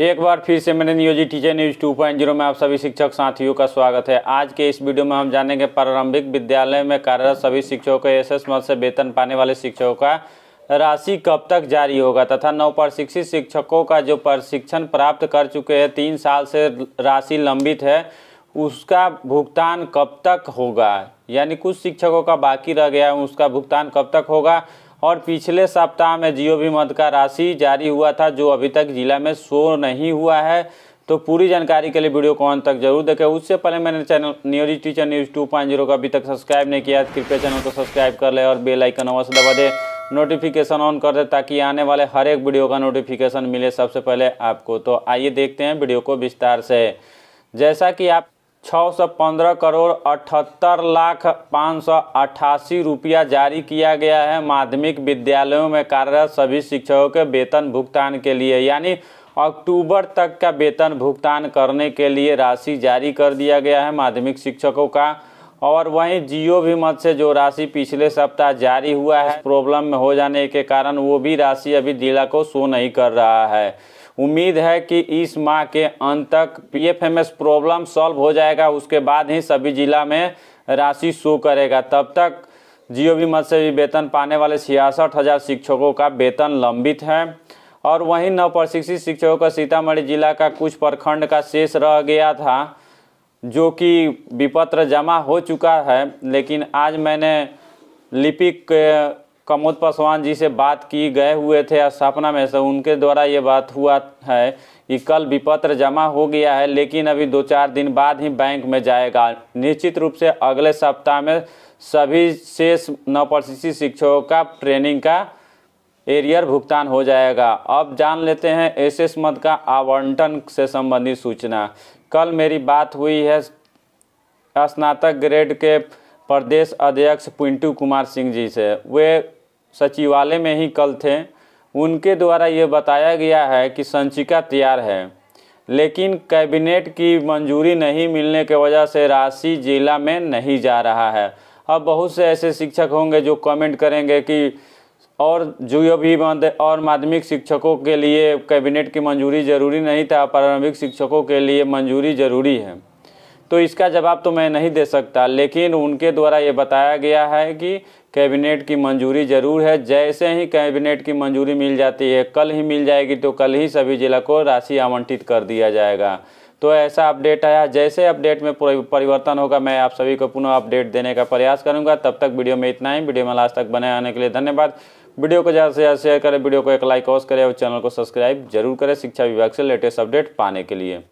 एक बार फिर से मैंने नियोजित टीचर न्यूज टू जीरो में आप सभी शिक्षक साथियों का स्वागत है आज के इस वीडियो में हम जानेंगे प्रारंभिक विद्यालय में कार्यरत सभी शिक्षकों के एस एस मत से वेतन पाने वाले शिक्षकों का राशि कब तक जारी होगा तथा नव प्रशिक्षित शिक्षकों का जो प्रशिक्षण प्राप्त कर चुके हैं तीन साल से राशि लंबित है उसका भुगतान कब तक होगा यानी कुछ शिक्षकों का बाकी रह गया है उसका भुगतान कब तक होगा और पिछले सप्ताह में जियो भी मद का राशि जारी हुआ था जो अभी तक जिला में शो नहीं हुआ है तो पूरी जानकारी के लिए वीडियो को अंत तक जरूर देखें उससे पहले मैंने channel news teacher news two point zero का अभी तक सब्सक्राइब नहीं किया तो कृपया चैनल को सब्सक्राइब कर ले और बेल आइकन अवश्य दबा दे नोटिफिकेशन ऑन कर दे ताकि आने वाले हर एक वीडियो का नोटिफिकेशन मिले सबसे पहले आपको तो आइए देखते हैं वीडियो को विस्तार से जैसा कि आप छः सौ पंद्रह करोड़ अठहत्तर लाख पाँच सौ अट्ठासी रुपया जारी किया गया है माध्यमिक विद्यालयों में कार्यरत सभी शिक्षकों के वेतन भुगतान के लिए यानी अक्टूबर तक का वेतन भुगतान करने के लिए राशि जारी कर दिया गया है माध्यमिक शिक्षकों का और वहीं जियो भी मत से जो राशि पिछले सप्ताह जारी हुआ है प्रॉब्लम में हो जाने के कारण वो भी राशि अभी जिला को शो नहीं कर रहा है उम्मीद है कि इस माह के अंत तक पीएफएमएस प्रॉब्लम सॉल्व हो जाएगा उसके बाद ही सभी जिला में राशि शो करेगा तब तक जियो भी मत से भी वेतन पाने वाले छियासठ हज़ार शिक्षकों का वेतन लंबित है और वहीं नव प्रशिक्षित शिक्षकों का सीतामढ़ी जिला का कुछ प्रखंड का शेष रह गया था जो कि विपत्र जमा हो चुका है लेकिन आज मैंने लिपिक कमोद पासवान जी से बात की गए हुए थे स्थापना में से उनके द्वारा ये बात हुआ है कि कल विपत्र जमा हो गया है लेकिन अभी दो चार दिन बाद ही बैंक में जाएगा निश्चित रूप से अगले सप्ताह में सभी शेष नवप्रशिक्षित शिक्षकों का ट्रेनिंग का एरियर भुगतान हो जाएगा अब जान लेते हैं एसएस मद का आवंटन से संबंधित सूचना कल मेरी बात हुई है स्नातक ग्रेड के प्रदेश अध्यक्ष पिंटू कुमार सिंह जी से वे सचिवालय में ही कल थे उनके द्वारा ये बताया गया है कि संचिका तैयार है लेकिन कैबिनेट की मंजूरी नहीं मिलने के वजह से राशि जिला में नहीं जा रहा है अब बहुत से ऐसे शिक्षक होंगे जो कमेंट करेंगे कि और जो भी और माध्यमिक शिक्षकों के लिए कैबिनेट की मंजूरी जरूरी नहीं था प्रारंभिक शिक्षकों के लिए मंजूरी जरूरी है तो इसका जवाब तो मैं नहीं दे सकता लेकिन उनके द्वारा ये बताया गया है कि कैबिनेट की मंजूरी जरूर है जैसे ही कैबिनेट की मंजूरी मिल जाती है कल ही मिल जाएगी तो कल ही सभी जिला को राशि आवंटित कर दिया जाएगा तो ऐसा अपडेट आया जैसे अपडेट में परिवर्तन होगा मैं आप सभी को पुनः अपडेट देने का प्रयास करूंगा तब तक वीडियो में इतना ही वीडियो में लास्ट तक बने आने के लिए धन्यवाद वीडियो को ज़्यादा से ज़्यादा शेयर करें वीडियो को एक लाइक और करें और चैनल को सब्सक्राइब जरूर करें शिक्षा विभाग से लेटेस्ट अपडेट पाने के लिए